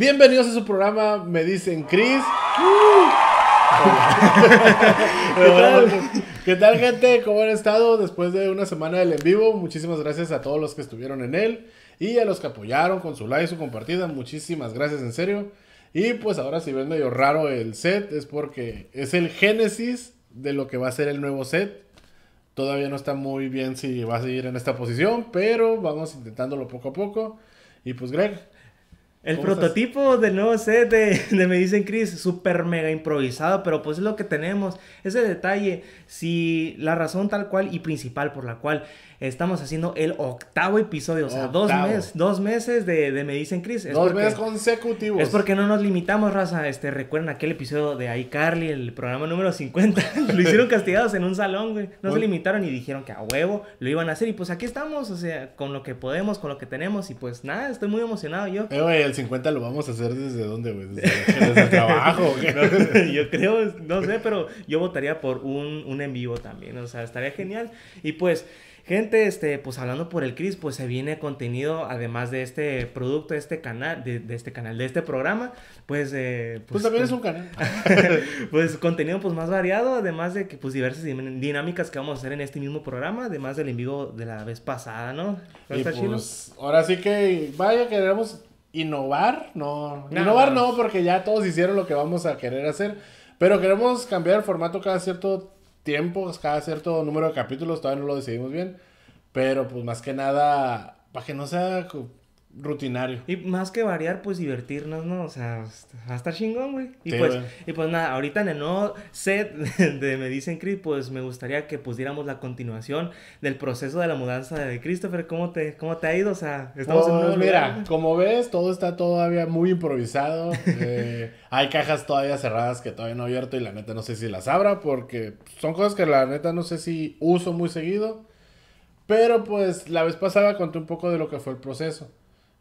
Bienvenidos a su programa, me dicen Chris. ¿Qué, tal? gente? ¿Cómo han estado después de una semana del en vivo? Muchísimas gracias a todos los que estuvieron en él y a los que apoyaron con su like, y su compartida. Muchísimas gracias, en serio. Y pues ahora si ven medio raro el set es porque es el génesis de lo que va a ser el nuevo set. Todavía no está muy bien si va a seguir en esta posición, pero vamos intentándolo poco a poco. Y pues Greg, el prototipo del nuevo set de, de, Me Dicen Chris, super mega improvisado, pero pues es lo que tenemos. Ese detalle, si la razón tal cual y principal por la cual Estamos haciendo el octavo episodio, o sea, dos, meses dos meses de, de Me Dicen Cris. dos meses consecutivos. Es porque no nos limitamos, raza. Este, recuerden aquel episodio de iCarly, el programa número 50. lo hicieron castigados en un salón, güey. No se limitaron y dijeron que a huevo lo iban a hacer. Y pues aquí estamos, o sea, con lo que podemos, con lo que tenemos. Y pues nada, estoy muy emocionado yo. Eh, güey, el 50 lo vamos a hacer desde dónde, güey. Desde, el trabajo, yo creo, no sé, pero yo votaría por un, un en vivo también. O sea, estaría genial. Y pues. Gente, este, pues hablando por el Cris, pues se viene contenido, además de este producto, de este canal, de, de este canal, de este programa, pues... Eh, pues, pues también es un canal. pues contenido pues más variado, además de que pues diversas dinámicas que vamos a hacer en este mismo programa, además del en vivo de la vez pasada, ¿no? Y pues, ahora sí que, vaya, queremos innovar, no, no innovar no, porque ya todos hicieron lo que vamos a querer hacer, pero queremos cambiar el formato cada cierto tiempos, pues, cada cierto número de capítulos, todavía no lo decidimos bien, pero pues más que nada, para que no sea rutinario. Y más que variar, pues divertirnos, ¿no? O sea, va a estar chingón, güey. Y, pues, y pues nada, ahorita en el nuevo set de Me Dicen Chris, pues me gustaría que pusiéramos la continuación del proceso de la mudanza de Christopher. ¿Cómo te, cómo te ha ido? O sea, estamos en Mira, como ves, todo está todavía muy improvisado. Eh, hay cajas todavía cerradas que todavía no he abierto y la neta no sé si las abra porque son cosas que la neta no sé si uso muy seguido. Pero pues la vez pasada conté un poco de lo que fue el proceso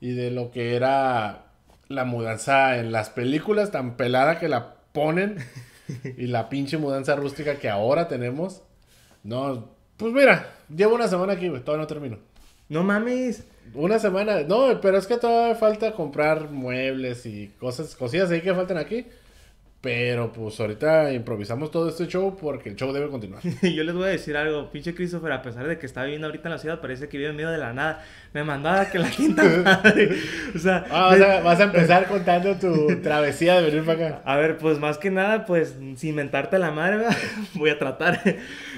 y de lo que era la mudanza en las películas tan pelada que la ponen y la pinche mudanza rústica que ahora tenemos. No, pues mira, llevo una semana aquí, todavía no termino. No mames. Una semana, no, pero es que todavía falta comprar muebles y cosas, cosillas ahí que faltan aquí. Pero pues ahorita improvisamos todo este show porque el show debe continuar. Y Yo les voy a decir algo, pinche Christopher, a pesar de que está viviendo ahorita en la ciudad, parece que vive en medio de la nada. Me mandó a que la quinta madre. O sea, ah, vas a empezar contando tu travesía de venir para acá. A ver, pues más que nada, pues sin mentarte la madre, voy a tratar.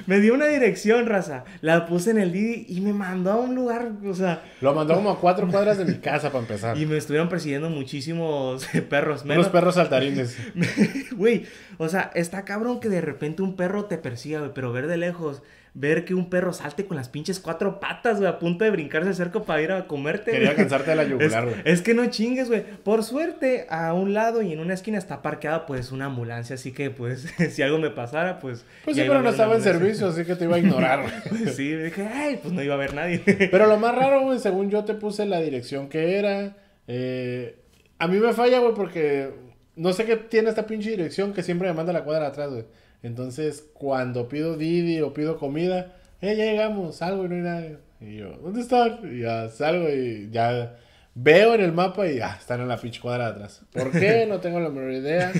me dio una dirección, raza. La puse en el Didi y me mandó a un lugar, o sea. Lo mandó como a cuatro cuadras de mi casa para empezar. Y me estuvieron persiguiendo muchísimos perros. Menos Unos perros saltarines. güey, o sea, está cabrón que de repente un perro te persiga, güey, pero ver de lejos, ver que un perro salte con las pinches cuatro patas, güey, a punto de brincarse cerca para ir a comerte. Quería cansarte de la yugular, güey. Es, que no chingues, güey. Por suerte, a un lado y en una esquina está parqueada, pues, una ambulancia, así que, pues, si algo me pasara, pues... Pues sí, pero no estaba en servicio, así que te iba a ignorar, güey. Pues sí, dije, ay, pues no iba a haber nadie. pero lo más raro, güey, según yo te puse la dirección que era, eh, A mí me falla, güey, porque no sé qué tiene esta pinche dirección que siempre me manda la cuadra atrás, güey. Entonces, cuando pido Didi o pido comida, eh, ya llegamos, salgo y no hay nadie. Y yo, ¿dónde están? Y ya salgo y ya Veo en el mapa y ah, están en la ficha cuadra atrás. ¿Por qué? No tengo la menor idea.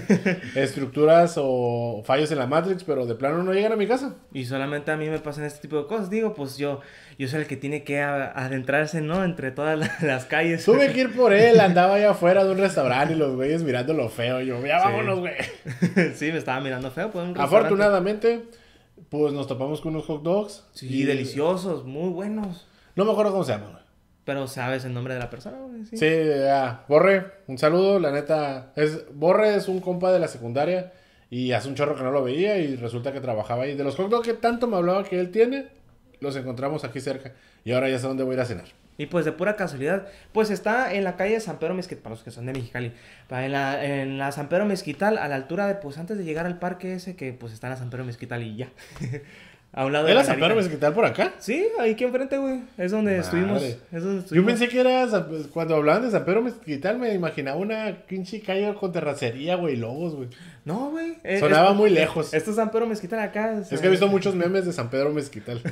Estructuras o fallos en la Matrix, pero de plano no llegan a mi casa. Y solamente a mí me pasan este tipo de cosas. Digo, pues yo, yo soy el que tiene que adentrarse, ¿no? Entre todas las, calles. Tuve que ir por él, andaba allá afuera de un restaurante y los güeyes mirando lo feo. Yo, ya vámonos, güey. Sí. me estaba mirando feo. Afortunadamente, pues nos topamos con unos hot dogs. y... deliciosos, muy buenos. No me acuerdo cómo se llaman, pero sabes el nombre de la persona. sí, Borre, un saludo, la neta. Es, Borre es un compa de la secundaria y hace un chorro que no lo veía y resulta que trabajaba ahí. De los hot que tanto me hablaba que él tiene, los encontramos aquí cerca y ahora ya sé dónde voy a ir a cenar. Y pues de pura casualidad, pues está en la calle de San Pedro Mezquital, para los que son de Mexicali, en la, en la San Pedro Mezquital, a la altura de, pues antes de llegar al parque ese que pues está en la San Pedro Mezquital y ya. A un ¿Era San Pedro Mezquital por acá? Sí, ahí aquí enfrente, güey. Es donde, estuvimos, Yo pensé que era. Pues, cuando hablaban de San Mezquital, me imaginaba una pinche calle con terracería, güey, lobos, güey. No, güey. Eh, Sonaba muy lejos. Esto es San Pedro Mezquital acá. es que he visto muchos memes de San Pedro Mezquital. De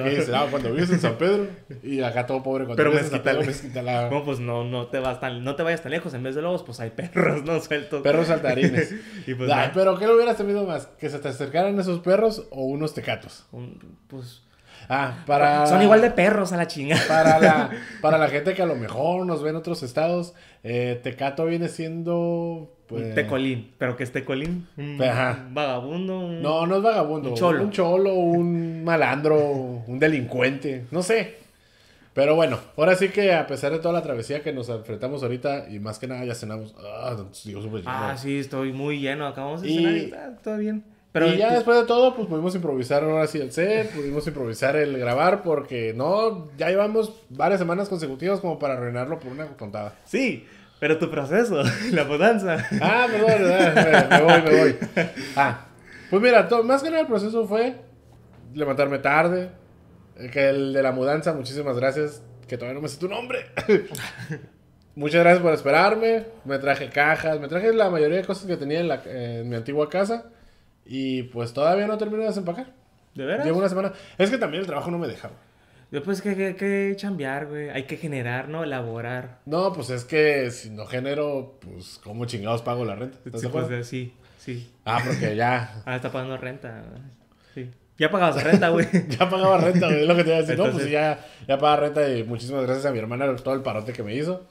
que dicen, ah, cuando vives en San Pedro y acá todo pobre cuando Pero vives mezquital. En San Pedro Mezquital. Ah". no, pues no, no te vas tan, no te vayas tan lejos. En vez de lobos, pues hay perros, no sueltos. Perros saltarines. y pues Pero ¿qué lo hubieras temido más? ¿Que se te acercaran esos perros o unos tecatos? pues. Ah, para... Son igual de perros a la chingada. Para la, para la gente que a lo mejor nos ve en otros estados, eh, Tecato viene siendo un pues, tecolín, pero que es tecolín. Un, pues, vagabundo. No, no es vagabundo. Un cholo. Un cholo, un malandro, un delincuente. No sé. Pero bueno, ahora sí que a pesar de toda la travesía que nos enfrentamos ahorita y más que nada ya cenamos. Ah, ah sí, estoy muy lleno. Acabamos de cenar y está todo bien. Pero y ya después de todo, pues pudimos improvisar ahora sí el set, pudimos improvisar el grabar, porque no, ya llevamos varias semanas consecutivas como para arruinarlo por una contada. Sí, pero tu proceso, la mudanza. Ah, perdón, pues eh, eh, me voy, me voy. Ah, pues mira, más que nada el proceso fue levantarme tarde, eh, que el de la mudanza, muchísimas gracias, que todavía no me sé tu nombre. Muchas gracias por esperarme, me traje cajas, me traje la mayoría de cosas que tenía en, la, mi antigua casa y pues todavía no termino de desempacar. ¿De veras? Llevo una semana. Es que también el trabajo no me dejaba. Después que hay que, que chambear, güey. Hay que generar, ¿no? Elaborar. No, pues es que si no genero, pues cómo chingados pago la renta. sí, pues, sí, sí. Ah, porque ya. ah, está pagando renta. Sí. Ya pagabas renta, güey. ya pagaba renta, güey. Es lo que te iba a decir. No, pues ya, ya pagaba renta y muchísimas gracias a mi hermana por todo el parote que me hizo.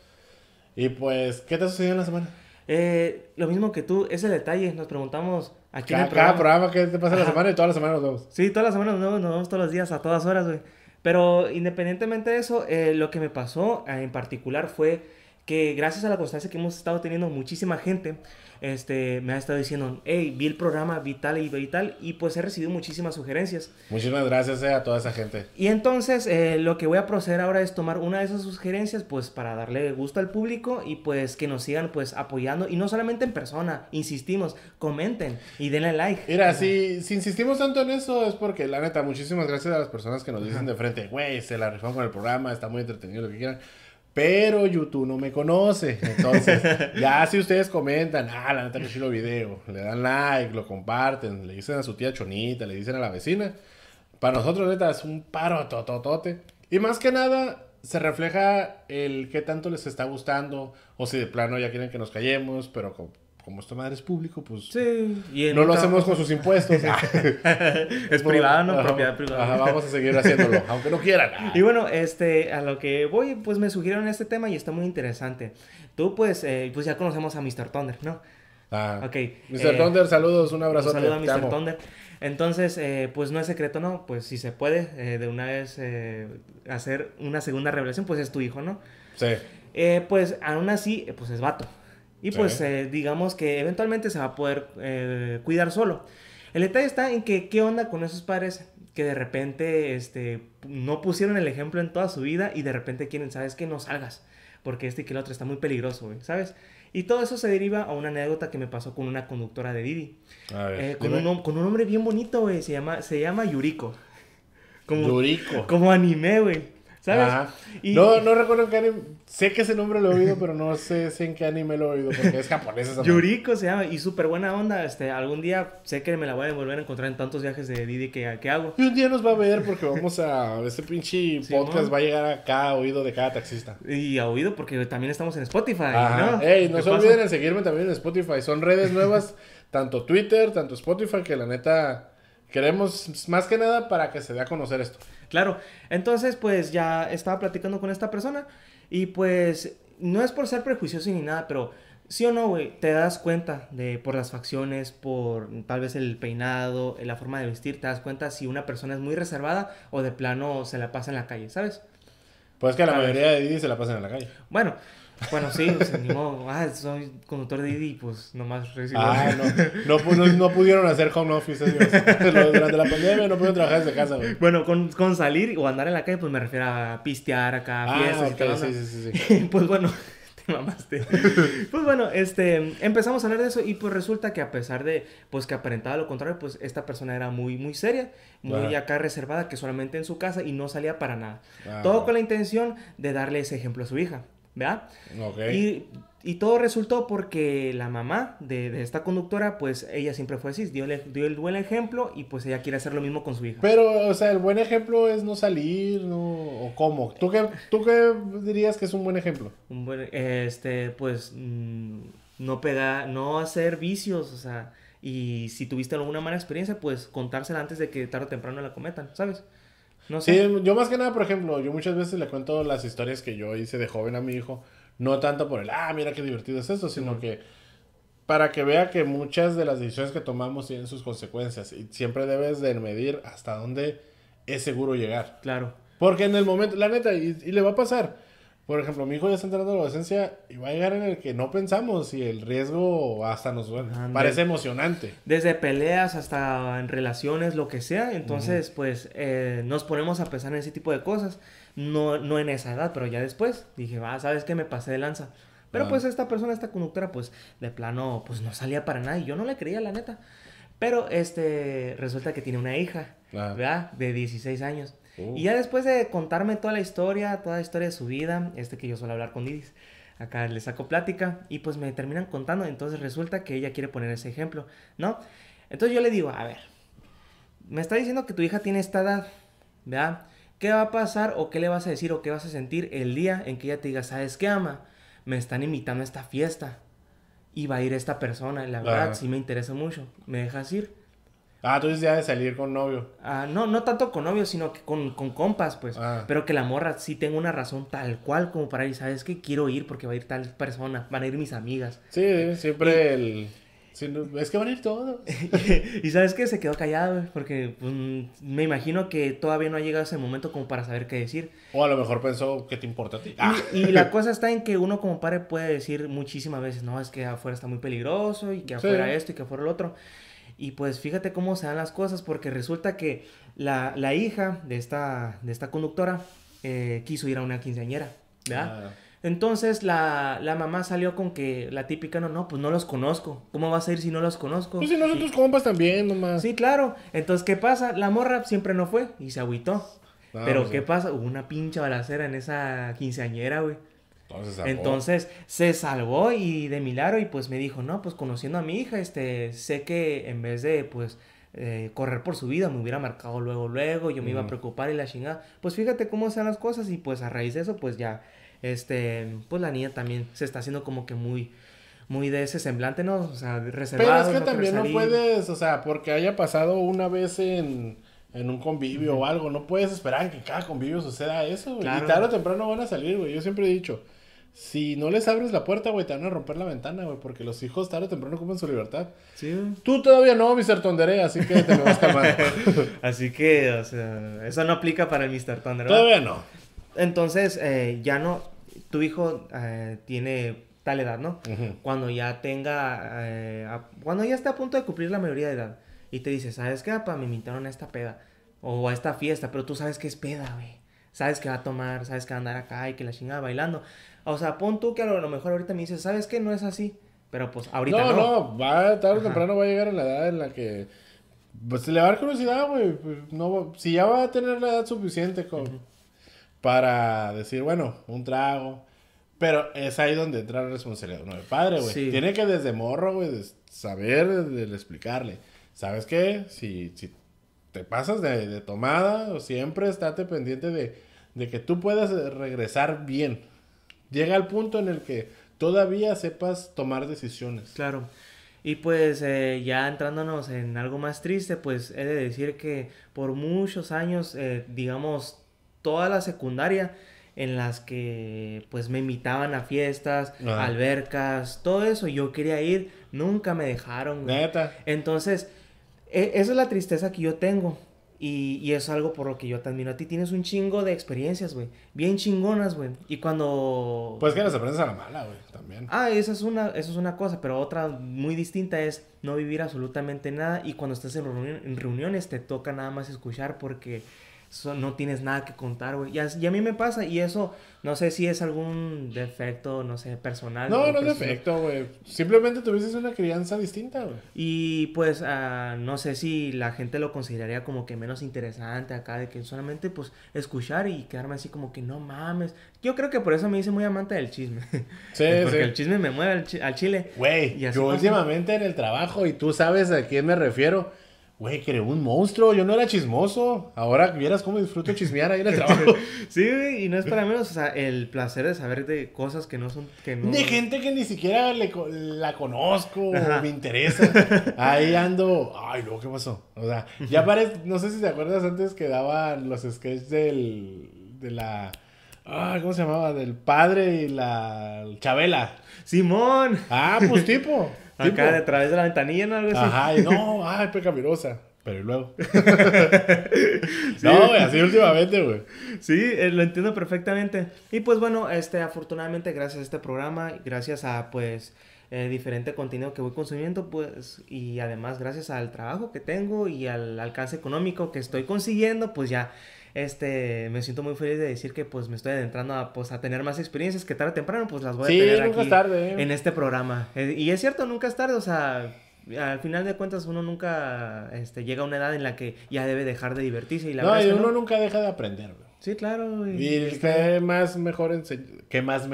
Y pues, ¿qué te ha sucedido en la semana? Eh, lo mismo que tú, ese detalle, nos preguntamos aquí cada, en el programa. Cada programa que te pasa en la semana y todas las semanas nos vemos. Sí, todas las semanas nos vemos, nos vemos todos los días, a todas horas, güey. Pero independientemente de eso, eh, lo que me pasó ah, en particular fue que gracias a la constancia que hemos estado teniendo muchísima gente, este, me ha estado diciendo, hey, vi el programa, Vital y Vital y pues he recibido muchísimas sugerencias. Muchísimas gracias eh, a toda esa gente. Y entonces eh, lo que voy a proceder ahora es tomar una de esas sugerencias, pues para darle gusto al público y pues que nos sigan pues apoyando, y no solamente en persona, insistimos, comenten y denle like. Mira, si, insistimos tanto en eso es porque la neta, muchísimas gracias a las personas que nos dicen de frente, güey, se la rifan con el programa, está muy entretenido, lo que quieran. Pero YouTube no me conoce. Entonces, ya si ustedes comentan, ah, la neta que chido video, le dan like, lo comparten, le dicen a su tía Chonita, le dicen a la vecina. Para nosotros, neta, es un paro tototote. Y más que nada, se refleja el qué tanto les está gustando, o si de plano ya quieren que nos callemos, pero como esta madre es público, pues sí, no lo hacemos con sus impuestos. es privado, ¿no? propiedad privada. vamos a seguir haciéndolo, aunque no quieran. Y bueno, este, a lo que voy, pues me sugirieron este tema y está muy interesante. Tú, pues, eh, pues ya conocemos a Mr. Thunder, ¿no? Ah, ok. Mr. Eh, Thunder, saludos, un abrazo. Un saludo a Mr. Thunder. Entonces, eh, pues no es secreto, ¿no? Pues si se puede de una vez hacer una segunda revelación, pues es tu hijo, ¿no? Sí. pues aún así, pues es vato. Y pues eh, digamos que eventualmente se va a poder eh, cuidar solo. El detalle está en que qué onda con esos padres que de repente este, no pusieron el ejemplo en toda su vida y de repente quieren, ¿sabes que No salgas, porque este que el otro está muy peligroso, ¿sabes? Y todo eso se deriva a una anécdota que me pasó con una conductora de Didi. Eh, con, un, hombre bien bonito, güey, se llama, se llama Yuriko. Como, Yuriko. Como anime, güey. ¿Sabes? No, no recuerdo en qué anime. Sé que ese nombre lo he oído, pero no sé, en qué anime lo he oído, porque es japonés Yuriko se llama, y súper buena onda. Este, algún día sé que me la voy a volver a encontrar en tantos viajes de Didi que, que hago. Y un día nos va a ver porque vamos a. Este pinche podcast va a llegar a cada oído de cada taxista. Y a oído porque también estamos en Spotify, ¿no? Ey, no se olviden en seguirme también en Spotify. Son redes nuevas, tanto Twitter, tanto Spotify, que la neta Queremos más que nada para que se dé a conocer esto. Claro, entonces pues ya estaba platicando con esta persona y pues no es por ser prejuicioso ni nada, pero sí o no, güey, te das cuenta de por las facciones, por tal vez el peinado, la forma de vestir, te das cuenta si una persona es muy reservada o de plano se la pasa en la calle, ¿sabes? Pues que la mayoría de Didi se la pasan en la calle. Bueno, bueno, sí, pues, ni modo. Ah, soy conductor de ID, pues nomás recibo. Ah, no. No, no, pudieron hacer home office Durante la pandemia no pudieron trabajar desde casa, güey. Bueno, con, con, salir o andar en la calle, pues me refiero a pistear acá, ah, fiestas sí, sí, sí, sí. pues bueno, te mamaste. pues bueno, este, empezamos a hablar de eso y pues resulta que a pesar de, pues que aparentaba lo contrario, pues esta persona era muy, muy seria, muy acá reservada, que solamente en su casa y no salía para nada. Todo con la intención de darle ese ejemplo a su hija. ¿verdad? Okay. Y, todo resultó porque la mamá de, esta conductora, pues ella siempre fue así, dio, el buen ejemplo y pues ella quiere hacer lo mismo con su hija. Pero, o sea, el buen ejemplo es no salir, ¿no? ¿O cómo? ¿Tú qué, tú qué dirías que es un buen ejemplo? este, pues, mm, no pegar, no hacer vicios, o sea, y si tuviste alguna mala experiencia, pues contársela antes de que tarde o temprano la cometan, ¿sabes? Sí, yo más que nada, por ejemplo, yo muchas veces le cuento las historias que yo hice de joven a mi hijo. No tanto por el, ah, mira qué divertido es esto, sino que para que vea que muchas de las decisiones que tomamos tienen sus consecuencias. Y siempre debes de medir hasta dónde es seguro llegar. Claro. Porque en el momento, la neta, y le va a pasar. Por ejemplo, mi hijo ya está entrando a la adolescencia y va a llegar en el que no pensamos y el riesgo hasta nos duele. Parece emocionante. Desde peleas hasta en relaciones, lo que sea. Entonces, pues eh, nos ponemos a pensar en ese tipo de cosas. No, no en esa edad, pero ya después dije, va, ¿sabes qué? Me pasé de lanza. Pero pues esta persona, esta conductora, pues de plano, pues no salía para nada y yo no le creía, la neta. Pero este, resulta que tiene una hija, ¿verdad? De 16 años. Oh. Y ya después de contarme toda la historia, toda la historia de su vida, este que yo suelo hablar con Didis, acá le saco plática y pues me terminan contando. Entonces resulta que ella quiere poner ese ejemplo, ¿no? Entonces yo le digo, a ver, me está diciendo que tu hija tiene esta edad, ¿verdad? ¿Qué va a pasar o qué le vas a decir o qué vas a sentir el día en que ella te diga, ¿sabes qué ama? Me están invitando a esta fiesta y va a ir esta persona. La verdad, sí me interesa mucho. ¿Me dejas ir? Ah, entonces ya de salir con novio. Ah, no, no tanto con novio, sino que con, con compas, pues. Ah. Pero que la morra sí tenga una razón tal cual como para ir, ¿sabes qué? Quiero ir porque va a ir tal persona, van a ir mis amigas. Sí, eh, siempre el... es que van a ir todos. y sabes que se quedó callado, eh, porque pues, me imagino que todavía no ha llegado ese momento como para saber qué decir. O a lo mejor pensó que te importa a ti. Y, ah. la cosa está en que uno como padre puede decir muchísimas veces, no, es que afuera está muy peligroso y que afuera esto y que afuera lo otro. Y pues fíjate cómo se dan las cosas, porque resulta que la, la hija de esta, de esta conductora eh, quiso ir a una quinceañera, ¿verdad? Ah. Entonces la, la, mamá salió con que la típica, no, no, pues no los conozco. ¿Cómo vas a ir si no los conozco? Pues si nosotros compas también, nomás. Sí, claro. Entonces, ¿qué pasa? La morra siempre no fue y se agüitó. Ah, Pero, ¿qué pasa? Hubo una pincha balacera en esa quinceañera, güey. Entonces se salvó y de milagro y pues me dijo, no, pues conociendo a mi hija, este, sé que en vez de pues eh, correr por su vida me hubiera marcado luego, luego, yo me iba a preocupar y la chingada. Pues fíjate cómo sean las cosas y pues a raíz de eso pues ya, este, pues la niña también se está haciendo como que muy... Muy de ese semblante, ¿no? O sea, reservado. Pero es que también no puedes, o sea, porque haya pasado una vez en, un convivio o algo. No puedes esperar que cada convivio suceda eso, Y tarde o temprano van a salir, güey. Yo siempre he dicho, si no les abres la puerta, güey, te van a romper la ventana, güey, porque los hijos tarde o temprano ocupan su libertad. Sí, Tú todavía no, Mr. Tondere, así que te vas así que, o sea, eso no aplica para el Mr. Tondere Todavía no. Entonces, eh, ya no, tu hijo eh, tiene tal edad, ¿no? Cuando ya tenga, eh, cuando ya está a punto de cumplir la mayoría de edad y te dice, ¿sabes qué, Apa, Me invitaron a esta peda o a esta fiesta, pero tú sabes que es peda, güey sabes que va a tomar, sabes que va a andar acá y que la chingada bailando. O sea, pon tú que a lo mejor ahorita me dices, ¿sabes qué? No es así. Pero pues ahorita no. No, va, tarde o temprano va a llegar a la edad en la que. Pues le va a dar curiosidad, güey. Pues, no, si ya va a tener la edad suficiente con, para decir, bueno, un trago. Pero es ahí donde entra la responsabilidad ¿no? padre, güey. Tiene que desde morro, güey, saber, explicarle. ¿Sabes qué? Si, si te pasas de, tomada, o siempre estate pendiente de, que tú puedas eh, regresar bien. Llega al punto en el que todavía sepas tomar decisiones. Claro. Y pues eh, ya entrándonos en algo más triste, pues he de decir que por muchos años, eh, digamos, toda la secundaria, en las que pues me invitaban a fiestas, albercas, todo eso. Yo quería ir, nunca me dejaron. Güey. Neta. Entonces, e, esa es la tristeza que yo tengo. Y, y, es algo por lo que yo también a ti. Tienes un chingo de experiencias, güey. Bien chingonas, güey. Y cuando... Pues que las aprendes a la mala, güey, también. Ah, esa es, una, esa es una cosa, pero otra muy distinta es no vivir absolutamente nada. Y cuando estás en, reuniones te toca nada más escuchar porque no tienes nada que contar, güey. Y, a mí me pasa, y eso, no sé si es algún defecto, no sé, personal. No, no es defecto, güey. Simplemente tuviste una crianza distinta, güey. Y pues, ah, no sé si la gente lo consideraría como que menos interesante acá, de que solamente, pues, escuchar y quedarme así como que no mames. Yo creo que por eso me hice muy amante del chisme. Sí, Porque el chisme me mueve al, al chile. Güey, yo últimamente en el trabajo, y tú sabes a quién me refiero Güey, era un monstruo, yo no era chismoso. Ahora vieras cómo disfruto chismear ahí en el trabajo. sí, y no es para menos, o sea, el placer de saber de cosas que no son. Que no... De gente que ni siquiera le, la conozco o me interesa. Ahí ando, ay, luego, ¿qué pasó? O sea, ya parece, no sé si te acuerdas antes que daban los sketches del. de la. ¿cómo se llamaba? Del padre y la Chabela. Simón. Ah, pues tipo. Acá de través de la ventanilla, ¿no? Algo así. ay no, ay, ah, pecaminosa. Pero luego. No, güey, así últimamente, güey. Sí, eh, lo entiendo perfectamente. Y pues bueno, este, afortunadamente, gracias a este programa, gracias a pues eh, diferente contenido que voy consumiendo, pues, y además gracias al trabajo que tengo y al alcance económico que estoy consiguiendo, pues ya este, me siento muy feliz de decir que pues me estoy adentrando a, pues, tener más experiencias que tarde o temprano pues las voy a tener aquí ¿eh? en este programa. Eh, y es cierto, nunca es tarde, o sea, al final de cuentas uno nunca este, llega a una edad en la que ya debe dejar de divertirse y la verdad y uno nunca deja de aprender. Sí, claro. Y, y este, más mejor que más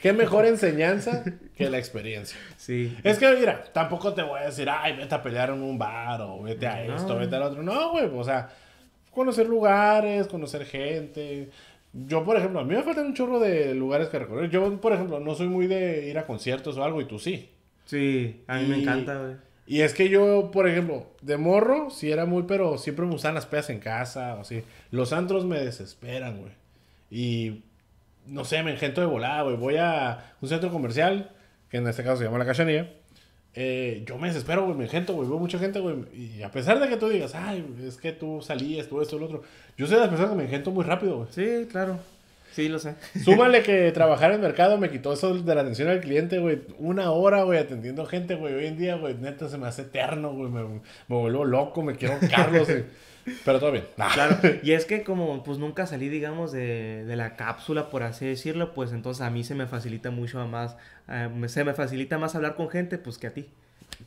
Qué mejor enseñanza que la experiencia. Sí. Es que mira, tampoco te voy a decir, ay, vete a pelear en un bar o vete a esto, vete al otro. No, güey, o sea, conocer lugares, conocer gente. Yo, por ejemplo, a mí me faltan un chorro de lugares que recorrer. Yo, por ejemplo, no soy muy de ir a conciertos o algo, y tú sí. Sí, a mí me encanta, güey. Y es que yo, por ejemplo, de morro, sí era muy, pero siempre me usaban las pedas en casa, o así. Los antros me desesperan, güey. Y, no sé, me engento de volada, güey. Voy a un centro comercial, que en este caso se llama La Cachanilla eh, yo me desespero, güey, me gente, güey, veo mucha gente, güey. Y a pesar de que tú digas, ay, es que tú salías, tú esto, el otro. Yo soy de las personas que me engento muy rápido, güey. Sí, claro. Sí, lo sé. Súmale que trabajar en mercado me quitó eso de la atención al cliente, güey. Una hora, güey, atendiendo gente, güey. Hoy en día, güey, neta se me hace eterno, güey. Me, me vuelvo loco, me quiero Carlos. Pero todo bien. Claro. Y es que como pues nunca salí, digamos, de, de, la cápsula, por así decirlo, pues entonces a mí se me facilita mucho más, se me facilita más hablar con gente pues que a ti.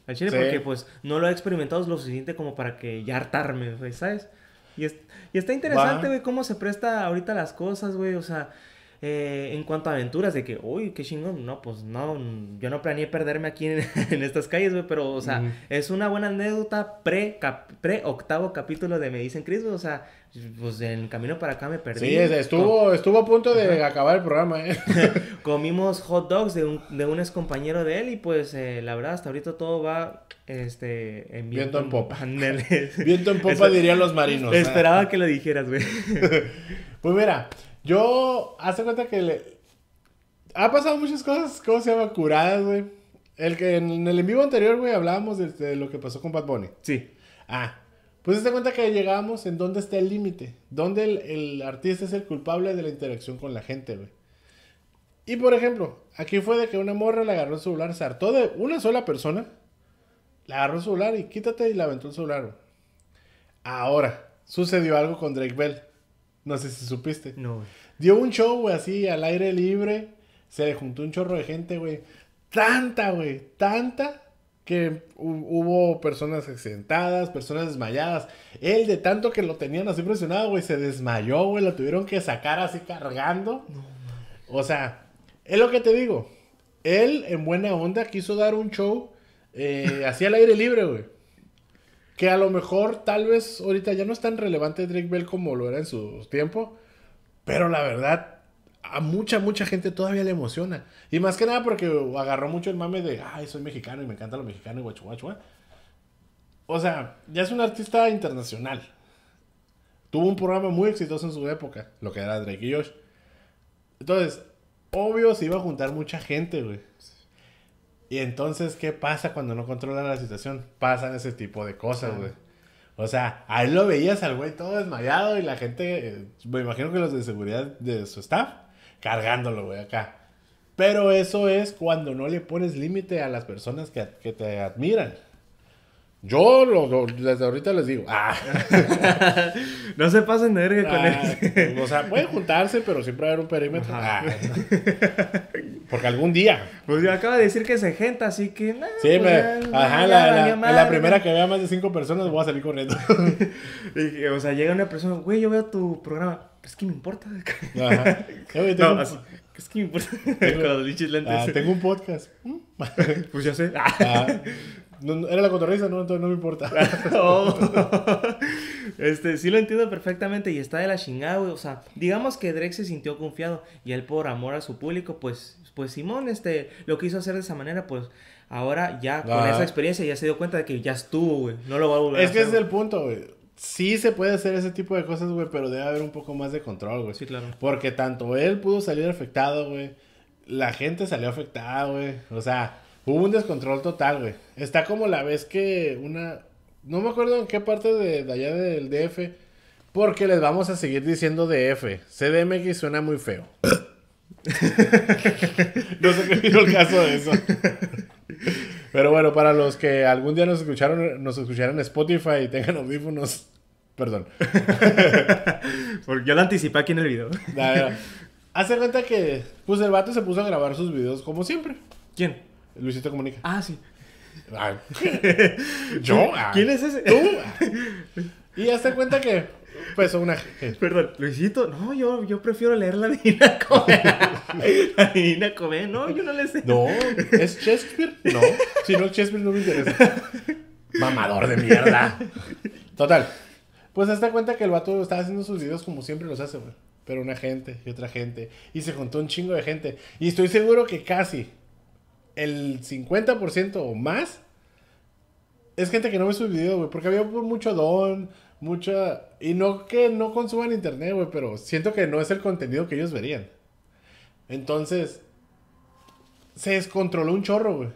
Al chile, porque pues no lo he experimentado lo suficiente como para que ya hartarme, ¿sabes? Y, y está interesante, güey, cómo se presta ahorita las cosas, güey, o sea... Eh, en cuanto a aventuras, de que, uy, qué chingón, no, pues no, yo no planeé perderme aquí en, estas calles, güey, pero, o sea, es una buena anécdota pre-octavo capítulo de Me Dicen Chris, o sea, pues en el camino para acá me perdí. Sí, estuvo, estuvo a punto de acabar el programa, ¿eh? Comimos hot dogs de un, de ex compañero de él y pues eh, la verdad hasta ahorita todo va este, en viento, en popa. viento en popa dirían los marinos. Esperaba ¿eh? que lo dijeras, güey. pues mira, yo, hace cuenta que le... Ha pasado muchas cosas, ¿cómo se llama? Curadas, güey. El que en el en vivo anterior, güey, hablábamos de, lo que pasó con Bad Bunny. Sí. Ah, pues se cuenta que llegamos en donde está el límite. donde el, el artista es el culpable de la interacción con la gente, güey. Y por ejemplo, aquí fue de que una morra le agarró el celular, se hartó de una sola persona, le agarró el celular y quítate y le aventó el celular. Güey. Ahora, sucedió algo con Drake Bell. No sé si supiste. No, Dio un show, güey, así al aire libre. Se le juntó un chorro de gente, güey. Tanta, güey. Tanta que hubo personas accidentadas, personas desmayadas. Él, de tanto que lo tenían así presionado, güey, se desmayó, güey. Lo tuvieron que sacar así cargando. o sea, es lo que te digo. Él, en buena onda, quiso dar un show eh, así al aire libre, güey. Que a lo mejor, tal vez, ahorita ya no es tan relevante Drake Bell como lo era en su tiempo. Pero la verdad, a mucha, mucha gente todavía le emociona. Y más que nada porque agarró mucho el mame de, ay, soy mexicano y me encanta lo mexicano y guachu, O sea, ya es un artista internacional. Tuvo un programa muy exitoso en su época, lo que era Drake y Josh. Entonces, obvio se iba a juntar mucha gente, güey. Y entonces, ¿qué pasa cuando no controlan la situación? Pasan ese tipo de cosas, güey. O sea, ahí lo veías al güey todo desmayado y la gente, eh, me imagino que los de seguridad de su staff, cargándolo, güey, acá. Pero eso es cuando no le pones límite a las personas que, te admiran. Yo desde ahorita les digo, ah. no se pasen de verga con él. Ah, o sea, pueden juntarse, pero siempre va a haber un perímetro. Ah. Porque algún día. Pues yo acabo de decir que se gente, así que. sí, pues me, ajá, la, la, la, primera que vea más de cinco personas voy a salir corriendo. y, o sea, llega una persona, güey, yo veo tu programa. Pues, es que me importa. Ajá. no, es que me importa. Tengo, un podcast. pues ya sé era la cotorriza, no, entonces no me importa. Oh. este, sí lo entiendo perfectamente y está de la chingada, güey. O sea, digamos que Drake se sintió confiado y él por amor a su público, pues, pues Simón, este, lo quiso hacer de esa manera, pues ahora ya con ah. esa experiencia ya se dio cuenta de que ya estuvo, güey. No lo va a volver a hacer. Es que es el punto, güey sí se puede hacer ese tipo de cosas, güey, pero debe haber un poco más de control, güey. Sí, claro. Porque tanto él pudo salir afectado, güey. La gente salió afectada, güey. O sea, Hubo un descontrol total, güey. Está como la vez que una. No me acuerdo en qué parte de, allá del DF. Porque les vamos a seguir diciendo DF. CDMX suena muy feo. no sé qué vino el caso de eso. Pero bueno, para los que algún día nos escucharon, nos escucharon en Spotify y tengan audífonos. Perdón. Porque yo lo anticipé aquí en el video. Hace cuenta que, pues el vato se puso a grabar sus videos como siempre. ¿Quién? Luisito Comunica. Ah, sí. ¿Yo? ¿Quién es ese? ¿Tú? y hazte cuenta que, pues, una... Perdón, Luisito, no, yo, yo prefiero leer la Divina Comedia. la Divina Comedia, no, yo no le sé. No, ¿es Shakespeare? No, si no Shakespeare no me interesa. Mamador de mierda. Total, pues hazte cuenta que el vato estaba haciendo sus videos como siempre los hace, güey. Pero una gente y otra gente. Y se juntó un chingo de gente. Y estoy seguro que casi el 50% o más es gente que no ve sus videos, güey. Porque había mucho don, mucha. Y no que no consuman internet, güey, pero siento que no es el contenido que ellos verían. Entonces, se descontroló un chorro, güey.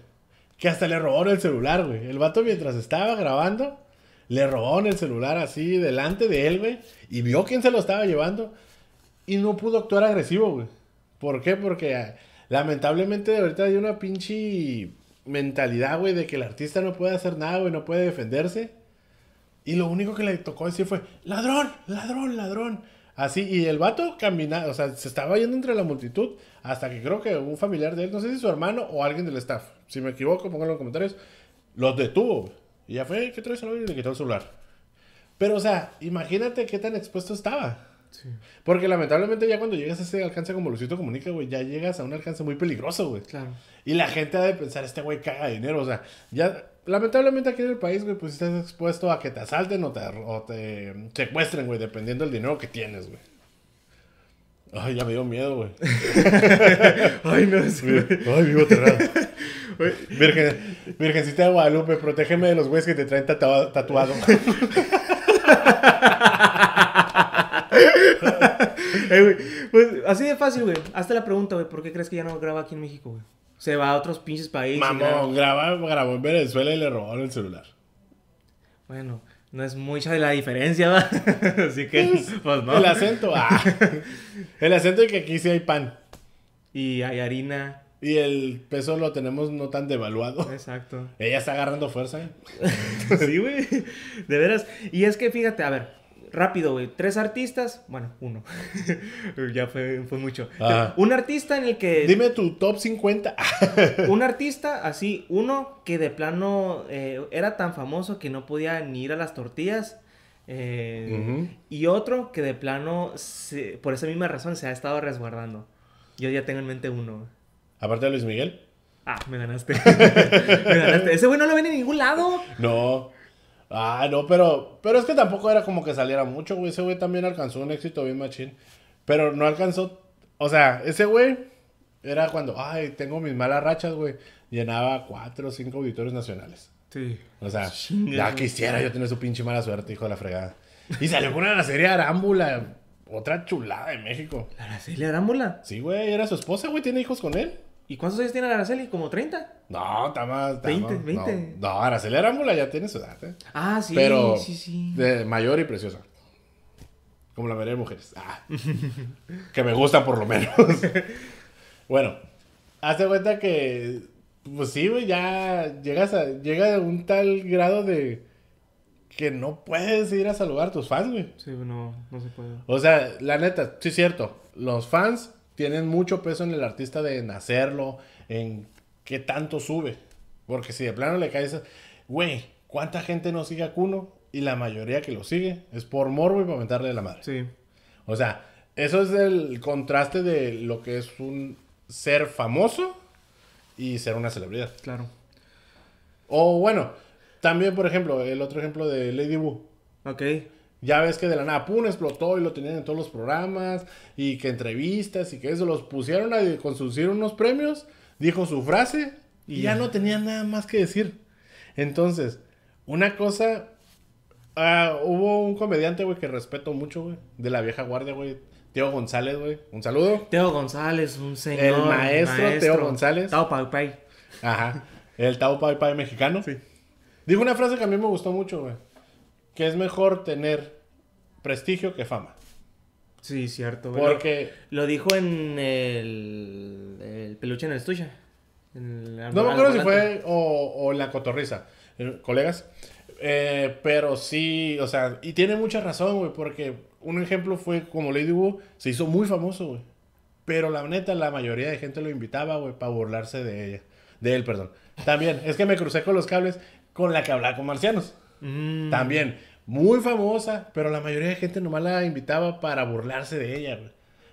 Que hasta le robaron el celular, güey. El vato mientras estaba grabando, le robaron el celular así delante de él, güey. Y vio quién se lo estaba llevando. Y no pudo actuar agresivo, güey. ¿Por qué? Porque lamentablemente ahorita hay una pinche mentalidad, güey, de que el artista no puede hacer nada, güey, no puede defenderse. Y lo único que le tocó decir fue, ladrón, ladrón, ladrón. Así, y el vato caminaba, o sea, se estaba yendo entre la multitud hasta que creo que un familiar de él, no sé si su hermano o alguien del staff, si me equivoco, pónganlo en los comentarios, los detuvo. Y ya fue, ¿qué traes Y le quitó el celular. Pero, o sea, imagínate qué tan expuesto estaba. Porque lamentablemente ya cuando llegas a ese alcance como Lucito Comunica, güey, ya llegas a un alcance muy peligroso, güey. Claro. Y la gente ha de pensar, este güey caga dinero, o sea, ya... Lamentablemente aquí en el país, güey, pues estás expuesto a que te asalten o te, secuestren, güey, dependiendo del dinero que tienes, güey. Ay, ya me dio miedo, güey. Ay, no es... Ay, vivo aterrado. Virgen, Virgencita de Guadalupe, protégeme de los güeyes que te traen tatuado. Eh, pues, así de fácil, güey. Hazte la pregunta, güey. ¿Por qué crees que ya no graba aquí en México, güey? Se va a otros pinches países. Mamón, graba, grabó en Venezuela y le robaron el celular. Bueno, no es mucha de la diferencia, ¿va? Así que, pues, no. El acento, ah. El acento de que aquí sí hay pan. Y hay harina. Y el peso lo tenemos no tan devaluado. Exacto. Ella está agarrando fuerza. ¿eh? sí, güey. De veras. Y es que fíjate, a ver, rápido, güey, tres artistas, bueno, uno, ya fue, mucho. un artista en el que... Dime tu top 50. un artista así, uno que de plano eh, era tan famoso que no podía ni ir a las tortillas. Eh, y otro que de plano, por esa misma razón, se ha estado resguardando. Yo ya tengo en mente uno. Aparte de Luis Miguel. Ah, me ganaste. me ganaste. Ese güey no lo ven en ningún lado. No. Ah, no, pero, pero es que tampoco era como que saliera mucho, güey. Ese güey también alcanzó un éxito bien machín. Pero no alcanzó. O sea, ese güey era cuando, ay, tengo mis malas rachas, güey. Llenaba cuatro o cinco auditorios nacionales. Sí. O sea, ya quisiera yo tener su pinche mala suerte, hijo de la fregada. Y salió con una serie Arámbula, otra chulada de México. ¿La serie Arámbula? Sí, güey, era su esposa, güey, tiene hijos con él. ¿Y cuántos años tiene Araceli? ¿Como 30? No, está más. 20, 20. No, Araceli Arámbula ya tiene su edad. ¿eh? Ah, sí, sí, sí. De mayor y preciosa. Como la mayoría de mujeres. Ah, que me gustan por lo menos. bueno, hazte cuenta que. Pues sí, güey, ya llegas a, llega a un tal grado de que no puedes ir a saludar a tus fans, güey. Sí, no, no se puede. O sea, la neta, sí es cierto. Los fans tienen mucho peso en el artista de nacerlo, en qué tanto sube. Porque si de plano le caes, güey, ¿cuánta gente no sigue a Cuno? Y la mayoría que lo sigue es por morbo y para meterle la madre. Sí. O sea, eso es el contraste de lo que es un ser famoso y ser una celebridad. Claro. O bueno, también, por ejemplo, el otro ejemplo de Lady Wu. Ok. Ya ves que de la nada, pum, explotó y lo tenían en todos los programas y que entrevistas y que eso, los pusieron a conducir unos premios, dijo su frase y ya no tenía nada más que decir. Entonces, una cosa, ah, hubo un comediante, güey, que respeto mucho, güey, de la vieja guardia, güey. Teo González, güey. Un saludo. Teo González, un señor. El maestro, Teo González. Tao Pai Pai. Ajá. El Tao Pai Pai mexicano. Sí. Dijo una frase que a mí me gustó mucho, güey que es mejor tener prestigio que fama. Sí, cierto. Porque... Lo, dijo en el, el, peluche en el estuche. no me acuerdo si fue o, o la cotorriza. Eh, colegas. Eh, pero sí, o sea, y tiene mucha razón, güey, porque un ejemplo fue como Lady Wu se hizo muy famoso, güey. Pero la neta, la mayoría de gente lo invitaba, güey, para burlarse de ella. De él, perdón. También, es que me crucé con los cables con la que hablaba con marcianos. Mm. También muy famosa, pero la mayoría de gente nomás la invitaba para burlarse de ella,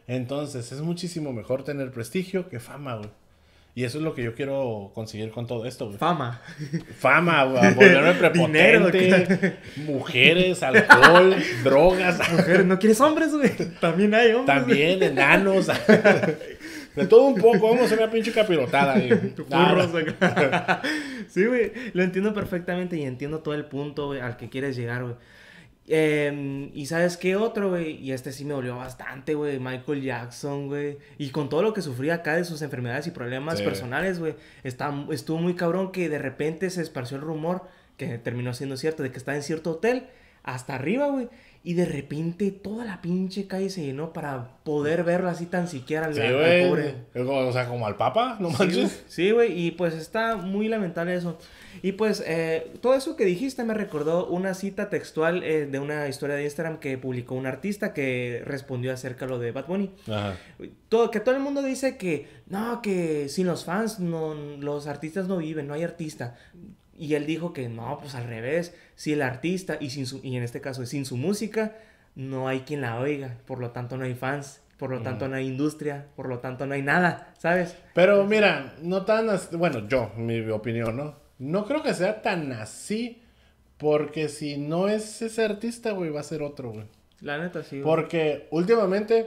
Entonces, es muchísimo mejor tener prestigio que fama, güey. Y eso es lo que yo quiero conseguir con todo esto, güey. Fama. Fama, güey. Volverme prepotente. mujeres, alcohol, drogas. Mujeres, ¿no quieres hombres, güey? También hay hombres. También, enanos. De todo un poco, vamos a hacer una pinche capirotada. sí, güey, lo entiendo perfectamente y entiendo todo el punto al que quieres llegar, güey. Em, y sabes qué otro, güey, y este sí me dolió bastante, güey, Michael Jackson, güey. Y con todo lo que sufría acá de sus enfermedades y problemas personales, güey, estuvo muy cabrón que de repente se esparció el rumor, que terminó siendo cierto, de que estaba en cierto hotel hasta arriba, güey. Y de repente toda la pinche calle se llenó para poder verlo así tan siquiera al, sí, pobre. O sea, como al papa, no manches. Sí, güey, y pues está muy lamentable eso. Y pues eh, todo eso que dijiste me recordó una cita textual eh, de una historia de Instagram que publicó un artista que respondió acerca de lo de Bad Bunny. Todo, que todo el mundo dice que no, que sin los fans no, los artistas no viven, no hay artista. Y él dijo que no, pues al revés, si el artista, y, sin su, y en este caso es sin su música, no hay quien la oiga, por lo tanto no hay fans, por lo tanto mm. no hay industria, por lo tanto no hay nada, ¿sabes? Pero mira, no tan, bueno, yo, mi opinión, ¿no? No creo que sea tan así, porque si no es ese artista, güey, va a ser otro, güey. La neta, sí. Porque últimamente,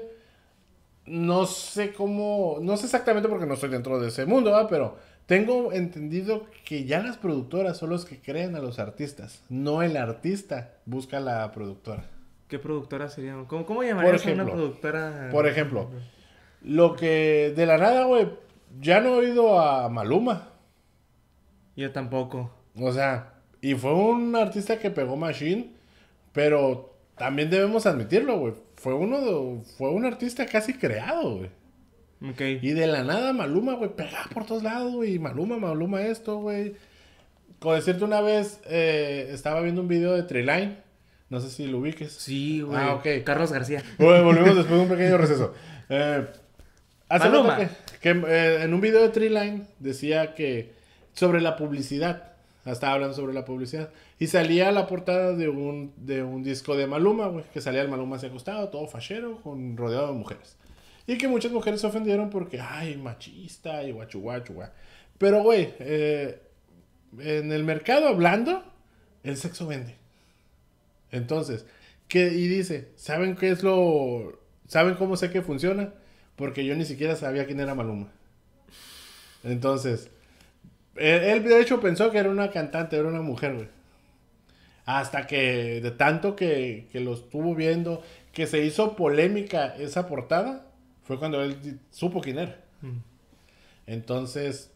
no sé cómo, no sé exactamente porque no estoy dentro de ese mundo, ¿ah? Pero tengo entendido que ya las productoras son los que crean a los artistas, no el artista busca a la productora. ¿Qué productora sería? ¿Cómo, llamarías a una productora? Por ejemplo, lo que de la nada, güey, ya no he oído a Maluma. Yo tampoco. O sea, y fue un artista que pegó Machine, pero también debemos admitirlo, güey. Fue uno fue un artista casi creado, güey. Okay. Y de la nada, Maluma, güey, pegaba por todos lados, güey. Maluma, Maluma esto, güey. Con decirte una vez, eh, estaba viendo un video de Treeline. No sé si lo ubiques. Sí, güey. Ah, ok. Carlos García. volvemos después de un pequeño receso. Eh, Maluma. Que, eh, en un video de Treeline decía que sobre la publicidad. Estaba hablando sobre la publicidad. Y salía la portada de un, de un disco de Maluma, güey. Que salía el Maluma hacia acostado, todo fachero, con, rodeado de mujeres. Y que muchas mujeres se ofendieron porque, ay, machista y guachu guachu. Pero, güey, eh, en el mercado hablando, el sexo vende. Entonces, que, y dice, ¿saben qué es lo... ¿Saben cómo sé que funciona? Porque yo ni siquiera sabía quién era Maluma. Entonces, él, de hecho pensó que era una cantante, era una mujer, güey. Hasta que, de tanto que, que lo estuvo viendo, que se hizo polémica esa portada, fue cuando él supo quién era. Mm. Entonces,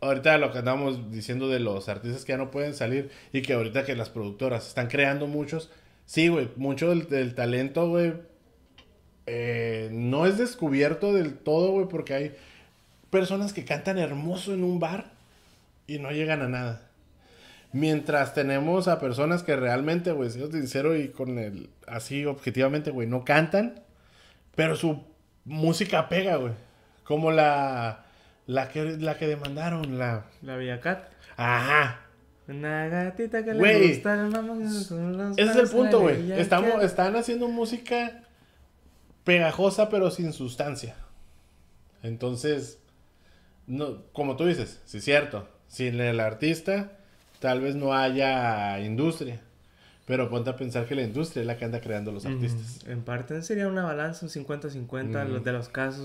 ahorita lo que andamos diciendo de los artistas que ya no pueden salir y que ahorita que las productoras están creando muchos, sí, güey, mucho del, talento, güey, eh, no es descubierto del todo, güey, porque hay personas que cantan hermoso en un bar y no llegan a nada. Mientras tenemos a personas que realmente, güey, siendo sincero y con el así objetivamente, güey, no cantan pero su música pega, güey. Como la. La que, la que demandaron, la. La Villacat. Ajá. Una gatita que le gusta Ese es el punto, güey. están haciendo música pegajosa, pero sin sustancia. Entonces, no, como tú dices, sí es cierto. Sin el artista, tal vez no haya industria. Pero ponte a pensar que la industria es la que anda creando los artistas. en parte sería una balanza, un 50-50 los de los casos,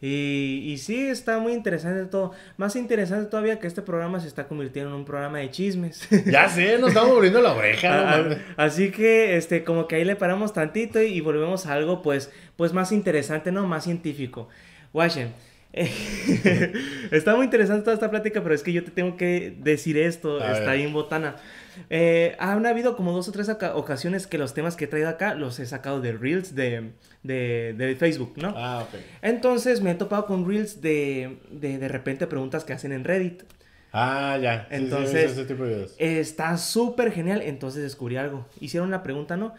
Y, y, sí, está muy interesante todo. Más interesante todavía que este programa se está convirtiendo en un programa de chismes. Ya sé, nos estamos abriendo la oreja. así que, este, como que ahí le paramos tantito y, volvemos a algo, pues, pues más interesante, ¿no? Más científico. Washen, está muy interesante toda esta plática, pero es que yo te tengo que decir esto, está bien en Botana. Eh, han habido como dos o tres ocasiones que los temas que he traído acá los he sacado de Reels de, de, de Facebook, ¿no? Ah, ok. Entonces me he topado con Reels de, de, repente preguntas que hacen en Reddit. Ah, ya. Entonces, está súper genial. Entonces descubrí algo. Hicieron una pregunta, ¿no?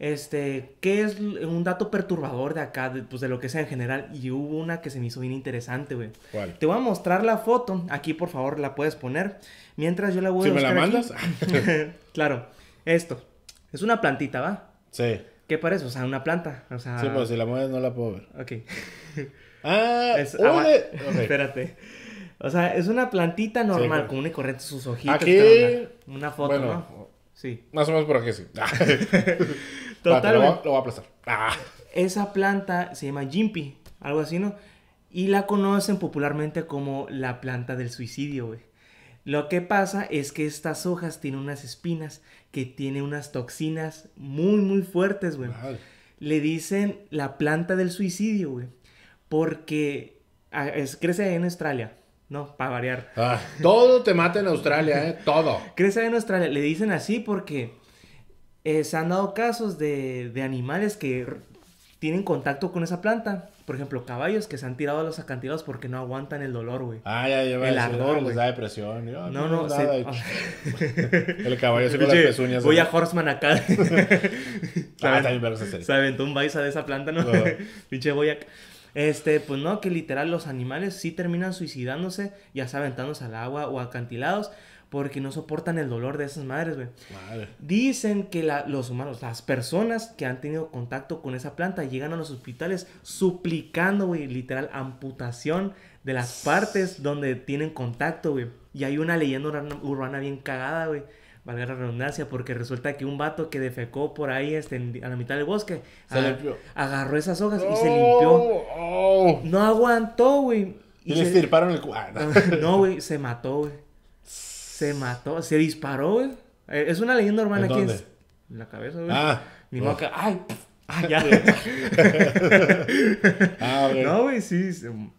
Este, ¿qué es un dato perturbador de acá, pues de lo que sea en general? Y hubo una que se me hizo bien interesante, güey. ¿Cuál? Te voy a mostrar la foto. Aquí, por favor, la puedes poner. Mientras yo la voy a ¿Si me la mandas? claro. Esto. Es una plantita, ¿va? Sí. ¿Qué parece? O sea, una planta. O sea... Sí, pero pues, si la mueves no la puedo ver. Ok. ah, es, ah, Espérate. O sea, es una plantita normal, pues. Con una y corriente, sus ojitos. Aquí... Una, foto, ¿no? Sí. Más o menos por aquí sí. Total. Lo, voy a aplastar. Ah. Esa planta se llama Jimpy, algo así, ¿no? Y la conocen popularmente como la planta del suicidio, güey. Lo que pasa es que estas hojas tienen unas espinas que tienen unas toxinas muy, muy fuertes, güey. Le dicen la planta del suicidio, güey. Porque ah, crece en Australia. No, para variar. Ah, todo te mata en Australia, ¿eh? Todo. Crece en Australia. Le dicen así porque eh, se han dado casos de, de animales que tienen contacto con esa planta. Por ejemplo, caballos que se han tirado a los acantilados porque no aguantan el dolor, güey. Ah, ya, ya, El ah, ardor, güey. da depresión. no, no, El caballo se con las pezuñas. Voy a Horseman acá. Ah, se aventó un baisa de esa planta, ¿no? Pinche voy a... Este, pues no, que literal los animales sí terminan suicidándose, ya sea aventándose al agua o acantilados porque no soportan el dolor de esas madres, güey. Dicen que los humanos, las personas que han tenido contacto con esa planta llegan a los hospitales suplicando, güey, literal amputación de las partes donde tienen contacto, güey. Y hay una leyenda urbana, bien cagada, güey. Valga la redundancia, porque resulta que un vato que defecó por ahí este, a la mitad del bosque agarró esas hojas y se limpió. Oh. No aguantó, güey. Y, le estirparon el cuadro. Ah, no, güey, se mató, güey. Se mató, se disparó, güey. Eh, es una leyenda urbana aquí. En la cabeza, güey. Ah. Mi boca ah. ¡Ay! Ah, ya! Ah, no, güey, sí.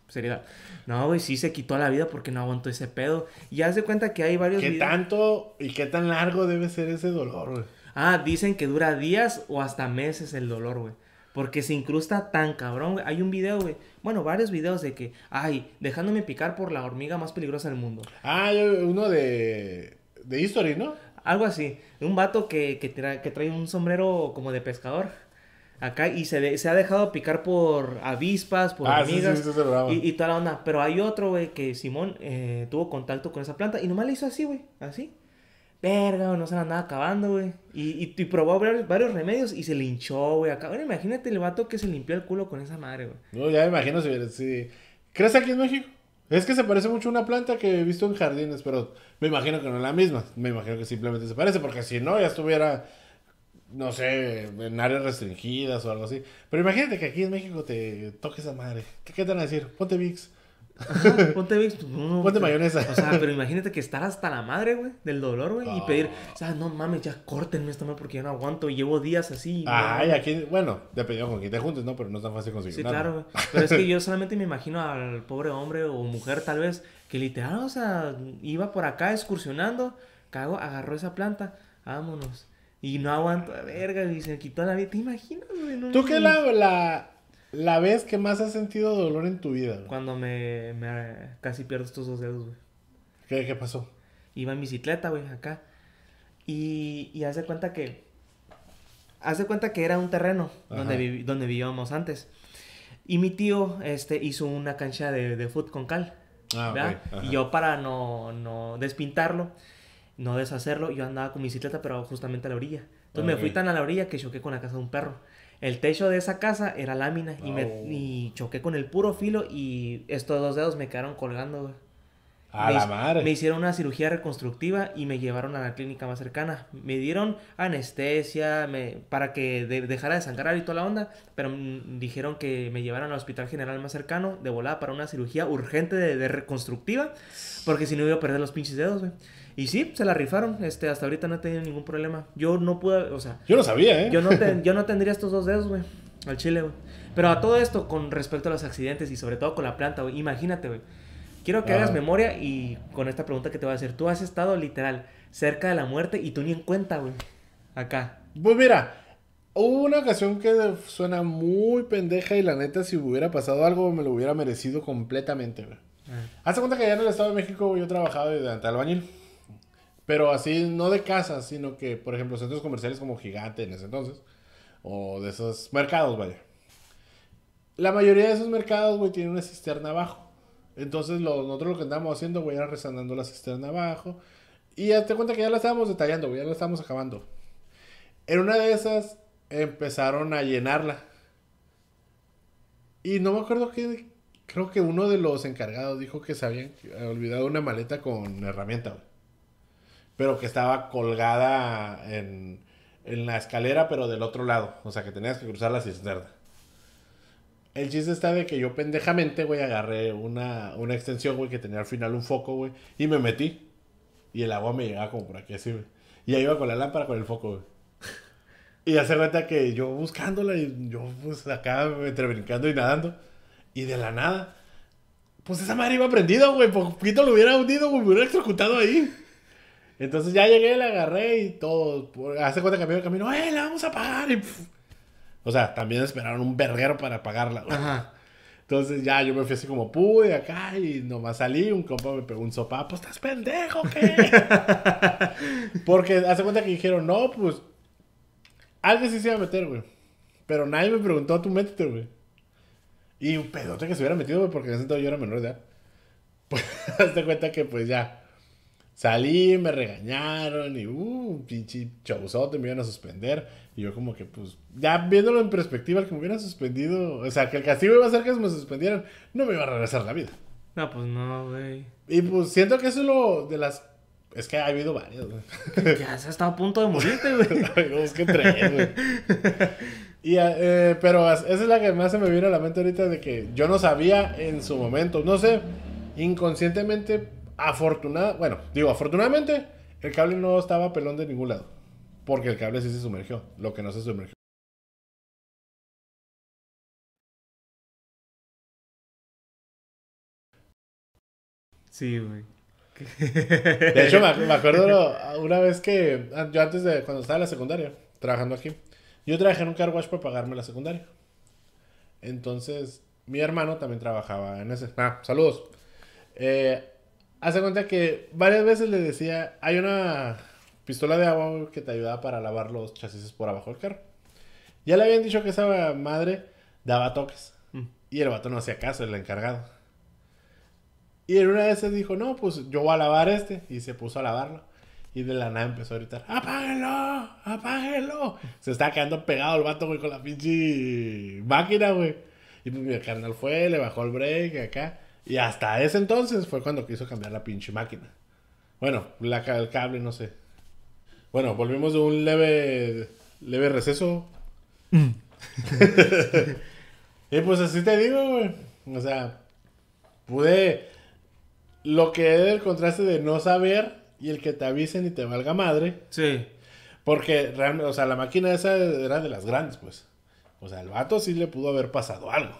Seriedad. No, güey, sí se quitó la vida porque no aguantó ese pedo. Y ya de cuenta que hay varios. ¿Qué tanto y qué tan largo debe ser ese dolor, güey? Ah, dicen que dura días o hasta meses el dolor, güey. Porque se incrusta tan cabrón, güey. Hay un video, güey, bueno, varios videos de que, ay, dejándome picar por la hormiga más peligrosa del mundo. Ah, uno de, de History, ¿no? Algo así. Un vato que, que, que trae un sombrero como de pescador acá y se, ha dejado picar por avispas, por ah, hormigas y, toda la onda. Pero hay otro, güey, que Simón eh, tuvo contacto con esa planta y nomás le hizo así, güey, así verga, no se la andaba acabando, güey. Y, y, probó varios, remedios y se le hinchó, güey. imagínate el vato que se limpió el culo con esa madre, güey. No, ya me imagino si, ¿Crees aquí en México? Es que se parece mucho a una planta que he visto en jardines, pero me imagino que no es la misma. Me imagino que simplemente se parece, porque si no, ya estuviera, no sé, en áreas restringidas o algo así. Pero imagínate que aquí en México te toque esa madre. ¿Qué, qué te van a decir? Ponte VIX. Ajá, ponte pues, ponte mayonesa. O sea, pero imagínate que estar hasta la madre, güey, del dolor, güey, y pedir, o sea, no mames, ya córtenme esta madre porque ya no aguanto llevo días así. Ay, aquí, bueno, dependiendo con quién te juntes, ¿no? Pero no es tan fácil conseguir. Sí, claro, güey. Pero es que yo solamente me imagino al pobre hombre o mujer, tal vez, que literal, o sea, iba por acá excursionando, cago, agarró esa planta, vámonos. Y no aguanto, verga, y se quitó la vida. ¿Te imaginas, güey? ¿Tú qué la la vez que más has sentido dolor en tu vida. Cuando me, me, casi pierdo estos dos dedos, güey. ¿Qué, pasó? Iba en bicicleta, güey, acá. Y, y hace cuenta que. Hace cuenta que era un terreno donde, donde vivíamos antes. Y mi tío este, hizo una cancha de, de fútbol con cal. Ah, ¿verdad? Y yo, para no, no despintarlo, no deshacerlo, yo andaba con mi bicicleta, pero justamente a la orilla. Entonces me fui tan a la orilla que choqué con la casa de un perro. El techo de esa casa era lámina y, me, oh. choqué con el puro filo y estos dos dedos me quedaron colgando, A la madre. Me hicieron una cirugía reconstructiva y me llevaron a la clínica más cercana. Me dieron anestesia para que dejara de sangrar y toda la onda, pero dijeron que me llevaran al hospital general más cercano de volada para una cirugía urgente de, de reconstructiva, porque si no iba a perder los pinches dedos, güey. Y sí, se la rifaron. Este, hasta ahorita no he tenido ningún problema. Yo no pude, o sea. Yo no sabía, ¿eh? Yo no, ten, yo no tendría estos dos dedos, güey. Al chile, güey. Pero a todo esto, con respecto a los accidentes y sobre todo con la planta, güey. Imagínate, güey. Quiero que hagas memoria y con esta pregunta que te voy a hacer. Tú has estado literal cerca de la muerte y tú ni en cuenta, güey. Acá. Pues mira, Hubo una ocasión que suena muy pendeja y la neta, si hubiera pasado algo, me lo hubiera merecido completamente, güey. Ah. Hazte cuenta que ya en el Estado de México yo trabajaba de albañil. Pero así, no de casas, sino que, por ejemplo, centros comerciales como Gigante en ese entonces, o de esos mercados, vaya. La mayoría de esos mercados, güey, tienen una cisterna abajo. Entonces, nosotros lo que andábamos haciendo, güey, era resanando la cisterna abajo. Y ya cuenta que ya la estábamos detallando, güey, ya la estábamos acabando. En una de esas, empezaron a llenarla. Y no me acuerdo que, creo que uno de los encargados dijo que se habían olvidado una maleta con herramienta, güey pero que estaba colgada en, la escalera, pero del otro lado. O sea, que tenías que cruzar la cisterna. El chiste está de que yo pendejamente, güey, agarré una, extensión, güey, que tenía al final un foco, güey, y me metí. Y el agua me llegaba como por aquí, así, güey. Y ahí iba con la lámpara con el foco, güey. y hace cuenta que yo buscándola, y yo pues acá entre brincando y nadando. Y de la nada, pues esa madre iba prendida, güey. Poquito lo hubiera hundido, güey, me hubiera ejecutado ahí. Entonces ya llegué, la agarré y todo. Hace cuenta que me el camino, ¡eh, la vamos a pagar! o sea, también esperaron un berrero para pagarla, Entonces ya yo me fui así como pude acá y nomás salí, un compa me pegó un pues estás pendejo, ¿qué? Porque hace cuenta que dijeron, no, pues alguien sí se iba a meter, güey. Pero nadie me preguntó, tú métete, güey. Y un pedote que se hubiera metido, güey, porque en ese entonces yo era menor de edad. Pues hazte cuenta que pues ya. Salí, me regañaron y, uh, pinche te me iban a suspender. Y yo como que, pues, ya viéndolo en perspectiva, el que me hubieran suspendido, o sea, que el castigo iba a ser que me suspendieran, no me iba a regresar la vida. No, pues no, güey. Y pues siento que eso es lo de las... Es que ha habido varios güey. Ya se ha estado a punto de morirte, güey. es que tres, güey. Eh, eh, pero esa es la que más se me viene a la mente ahorita de que yo no sabía en su momento, no sé, inconscientemente Afortunada, bueno, digo, afortunadamente, el cable no estaba pelón de ningún lado. Porque el cable sí se sumergió, lo que no se sumergió. Sí, güey. De hecho, me, acuerdo una vez que yo antes de cuando estaba en la secundaria, trabajando aquí, yo trabajé en un car wash para pagarme la secundaria. Entonces, mi hermano también trabajaba en ese. Ah, saludos. Eh, Hace cuenta que varias veces le decía, hay una pistola de agua que te ayuda para lavar los chasis por abajo del carro. Ya le habían dicho que esa madre daba toques. Mm. Y el vato no hacía caso, el encargado. Y en una de esas dijo, no, pues yo voy a lavar este. Y se puso a lavarlo. Y de la nada empezó a gritar, apágalo apáguelo. Se estaba quedando pegado el vato, güey, con la pinche máquina, güey. Y el pues, carnal fue, le bajó el break acá. Y hasta ese entonces fue cuando quiso cambiar la pinche máquina. Bueno, la, el cable, no sé. Bueno, volvimos de un leve, leve receso. Mm. y pues así te digo, güey. O sea, pude... Lo que es el contraste de no saber y el que te avisen y te valga madre. Sí. Porque realmente, o sea, la máquina esa era de las grandes, pues. O sea, el vato sí le pudo haber pasado algo.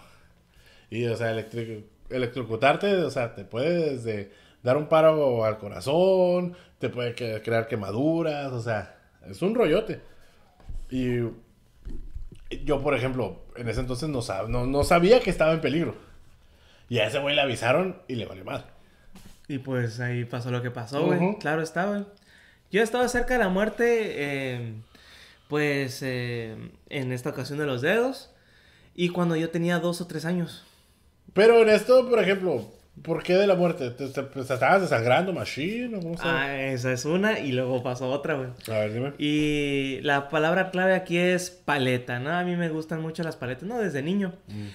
Y, o sea, eléctrico electrocutarte, o sea, te puede desde dar un paro al corazón, te puede crear quemaduras, o sea, es un rollote. Y yo, por ejemplo, en ese entonces no, no, sabía que estaba en peligro. Y a ese güey le avisaron y le valió mal. Y pues ahí pasó lo que pasó, güey. Claro estaba. Yo estaba cerca de la muerte, eh, pues eh, en esta ocasión de los dedos. Y cuando yo tenía dos o tres años. Pero en esto, por ejemplo, ¿por qué de la muerte? ¿Te, estabas desangrando, Machine? ah, esa es una y luego pasó otra, güey. A ver, dime. Y la palabra clave aquí es paleta, ¿no? A mí me gustan mucho las paletas, ¿no? Desde niño. Mm.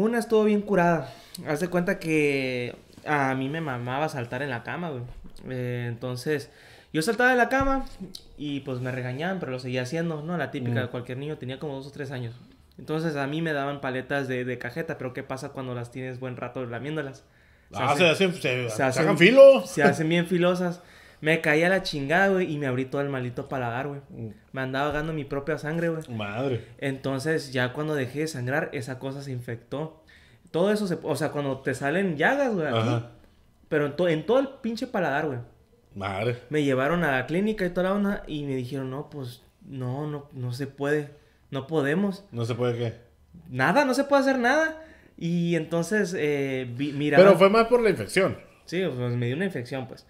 Una estuvo bien curada. Haz de cuenta que a mí me mamaba saltar en la cama, güey. Eh, entonces, yo saltaba de la cama y pues me regañaban, pero lo seguía haciendo, ¿no? La típica, de mm. cualquier niño tenía como dos o tres años. Entonces a mí me daban paletas de, cajeta, pero ¿qué pasa cuando las tienes buen rato lamiéndolas? Se ah, se hacen, sacan filo. Se hacen bien filosas. Me caía la chingada, güey, y me abrí todo el malito paladar, güey. Mm. Me andaba agando mi propia sangre, güey. Madre. Entonces, ya cuando dejé de sangrar, esa cosa se infectó. Todo eso se... O sea, cuando te salen llagas, güey. Ajá. Pero en, todo el pinche paladar, güey. Madre. Me llevaron a la clínica y toda la onda y me dijeron, no, pues, no, no, no se puede. No podemos. ¿No se puede qué? Nada, no se puede hacer nada. Y entonces, eh, mira. Pero fue más por la infección. Sí, pues me dio una infección, pues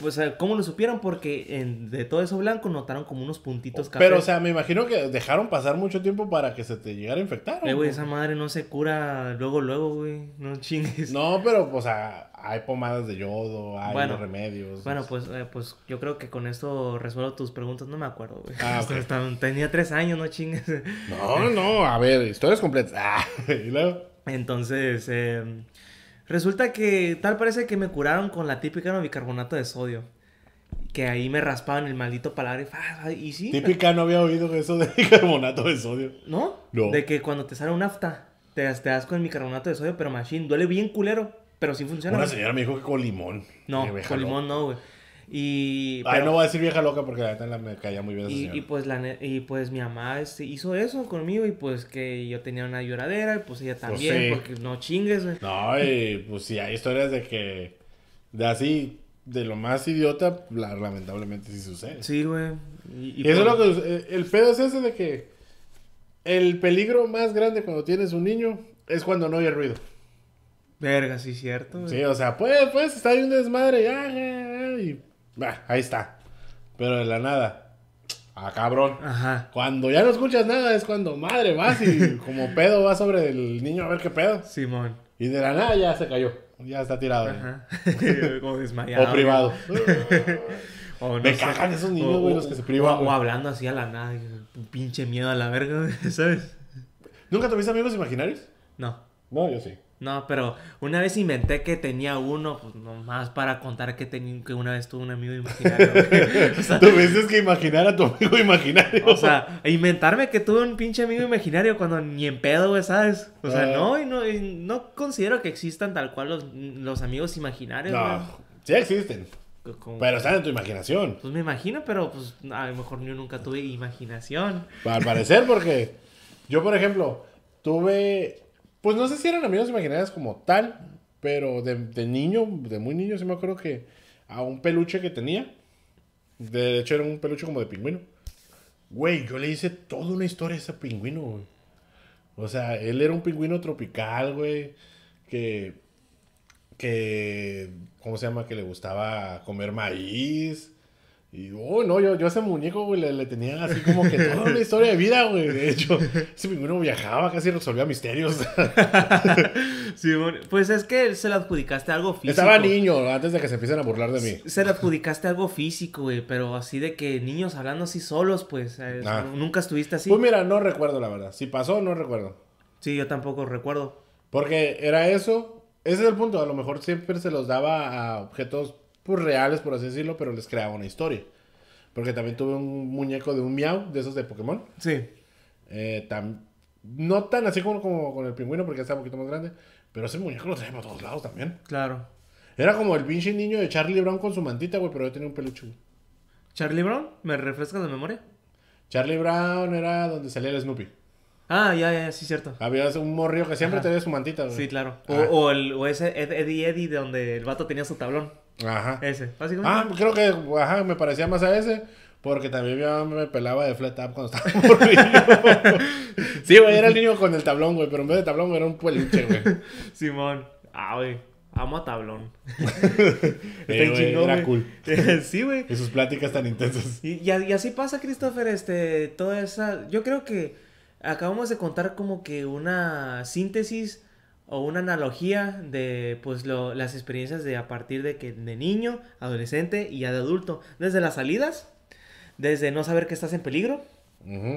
pues, eh, ¿cómo lo supieron? Porque en, de todo eso blanco notaron como unos puntitos café. Pero, o sea, me imagino que dejaron pasar mucho tiempo para que se te llegara a infectar. Eh, güey, esa madre no se cura luego, luego, güey. No chingues. No, pero, o sea, hay pomadas de yodo, hay remedios. Bueno, pues, eh, pues yo creo que con esto resuelvo tus preguntas. No me acuerdo, güey. Ah, Tenía tres años, no chingues. No, no, a ver, historias completas. Ah, y luego... Entonces, eh, Resulta que tal parece que me curaron con la típica no bicarbonato de sodio. Que ahí me raspaban el maldito palabra y, sí. Típica, no había oído eso de bicarbonato de sodio. ¿No? No. De que cuando te sale un afta, te, te das con el bicarbonato de sodio, pero machine, duele bien culero, pero sí funciona. Una señora me dijo que con limón. No, con limón no, güey. Y, Ay, no voy a decir vieja loca porque la neta me caía muy bien. Esa y, pues y pues mi mamá este, hizo eso conmigo y pues que yo tenía una lloradera y pues ella pues también, porque no chingues. güey. No, y pues sí, hay historias de que, de así, de lo más idiota, lamentablemente sí sucede. Sí, güey. Y, eso es lo pues que, el pedo es ese de que el peligro más grande cuando tienes un niño es cuando no oye ruido. Verga, sí, cierto. Sí, o sea, pues, pues, está ahí un desmadre, ya, y ah, ahí está. Pero de la nada. Ah, cabrón. Ajá. Cuando ya no escuchas nada es cuando, madre, vas y como pedo vas sobre el niño a ver qué pedo. Simón. Y de la nada ya se cayó. Ya está tirado. Ajá. como desmayado. O privado. O no me esos niños, güey, los que se privan. O, hablando así a la nada, pinche miedo a la verga, ¿sabes? ¿Nunca tuviste amigos imaginarios? No. No, yo sí. No, pero una vez inventé que tenía uno, pues nomás para contar que, tenía, que una vez tuve un amigo imaginario. o sea, que imaginar a tu amigo imaginario. O sea, e inventarme que tuve un pinche amigo imaginario cuando ni en pedo, ¿sabes? O sea, ah. no, y no, no considero que existan tal cual los, los amigos imaginarios. No, sí existen. Pero están en tu imaginación. Pues me imagino, pero pues a lo mejor yo nunca tuve imaginación. Al parecer, porque yo, por ejemplo, tuve pues no sé si eran amigos imaginarios como tal, pero de, niño, de muy niño, sí me acuerdo que a un peluche que tenía, de hecho era un peluche como de pingüino. Güey, yo le hice toda una historia a ese pingüino, O sea, él era un pingüino tropical, güey, que, que, ¿cómo se llama? Que le gustaba comer maíz y, oh, no, yo, yo a ese muñeco, güey, le, tenía así como que toda una historia de vida, güey. De hecho, ese pingüino viajaba, casi resolvía misterios. sí, pues es que se le adjudicaste algo físico. Estaba niño, antes de que se empiecen a burlar de mí. Se le adjudicaste algo físico, güey, pero así de que niños hablando así solos, pues. Eh, ah. Nunca estuviste así. Pues mira, no recuerdo, la verdad. Si pasó, no recuerdo. Sí, yo tampoco recuerdo. Porque era eso. Ese es el punto. A lo mejor siempre se los daba a objetos reales, por así decirlo, pero les creaba una historia. Porque también tuve un muñeco de un miau, de esos de Pokémon. Sí. Eh, no tan así como, como con el pingüino, porque está un poquito más grande, pero ese muñeco lo traía a todos lados también. Claro. Era como el pinche niño de Charlie Brown con su mantita, güey, pero yo tenía un peluche, ¿Charlie Brown? ¿Me refrescas de memoria? Charlie Brown era donde salía el Snoopy. Ah, ya, ya, sí, cierto. Había un morrillo que siempre tenía su mantita, güey. Sí, claro. O, ah. el, ese Eddie Eddie, donde el vato tenía su tablón. Ajá. Ese, básicamente. Ah, creo que, ajá, me parecía más a ese. Porque también mi mamá me pelaba de flat up cuando estaba vídeo. sí, güey, era el niño con el tablón, güey. Pero en vez de tablón, era un peluche, güey. Simón. Ah, güey. Amo a tablón. Está eh, chingón. Era cool. sí, güey. Y sus pláticas tan intensas. y, así pasa, Christopher, este, toda esa. Yo creo que acabamos de contar como que una síntesis o una analogía de pues lo, las experiencias de a partir de que de niño, adolescente y ya de adulto, desde las salidas, desde no saber que estás en peligro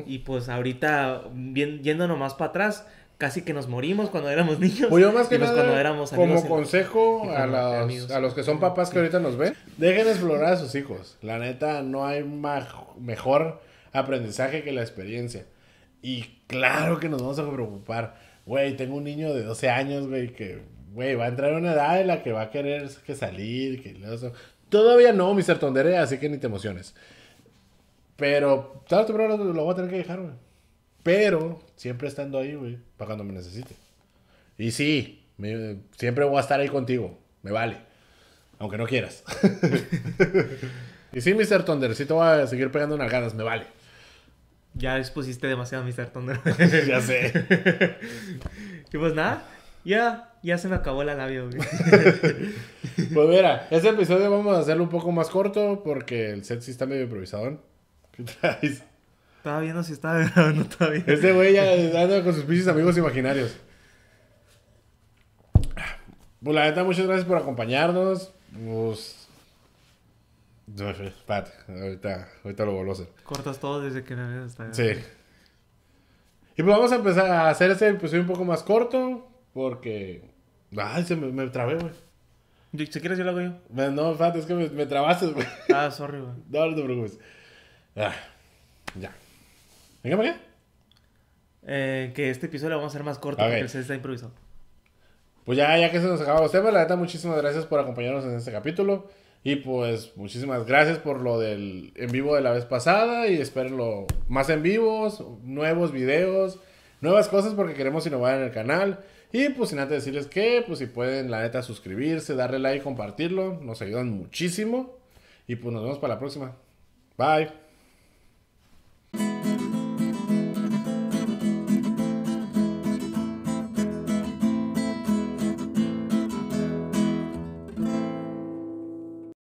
y pues ahorita bien, yendo nomás para atrás, casi que nos morimos cuando éramos niños. Pues yo más que pues nada, cuando éramos como consejo a, los, a los que son papás que ahorita nos ven, dejen explorar a sus hijos. La neta, no hay mejor aprendizaje que la experiencia. Y claro que nos vamos a preocupar. Güey, tengo un niño de 12 años, güey, que, güey, va a entrar en una edad en la que va a querer que salir, que... Todavía no, Mr. Tondere, así que ni te emociones. Pero, tarde o lo voy a tener que dejar, güey. Pero, siempre estando ahí, güey, para cuando me necesite. Y sí, siempre voy a estar ahí contigo. Me vale. Aunque no quieras. y sí, Mr. Thunder, sí te voy a seguir pegando unas ganas, me vale. Ya expusiste demasiado Mr. sartón. ya sé. y pues nada, ya, ya se me acabó la labia, pues mira, este episodio vamos a hacerlo un poco más corto porque el set sí está medio improvisado. ¿eh? ¿Qué traes? Estaba viendo si estaba grabando todavía. Este güey ya anda con sus pinches amigos imaginarios. Pues la neta, muchas gracias por acompañarnos. Pues no, espérate, ahorita, ahorita lo vuelvo a hacer. Cortas todo desde que no hasta Sí. Y pues vamos a empezar a hacer este episodio un poco más corto, porque. Ay, se me, me trabé, güey. Si quieres, yo lo hago yo. No, espérate, es que me, trabaste, güey. Ah, sorry, güey. No, no te preocupes. Ah, ya. Venga, María eh, que este episodio lo vamos a hacer más corto, porque el se está improvisado. Pues ya, ya que se nos acabó los temas, la neta, muchísimas gracias por acompañarnos en este capítulo. Y pues muchísimas gracias por lo del en vivo de la vez pasada y espero más en vivos, nuevos videos, nuevas cosas porque queremos innovar en el canal. Y pues sin antes decirles que pues si pueden la neta suscribirse, darle like, compartirlo, nos ayudan muchísimo. Y pues nos vemos para la próxima. Bye.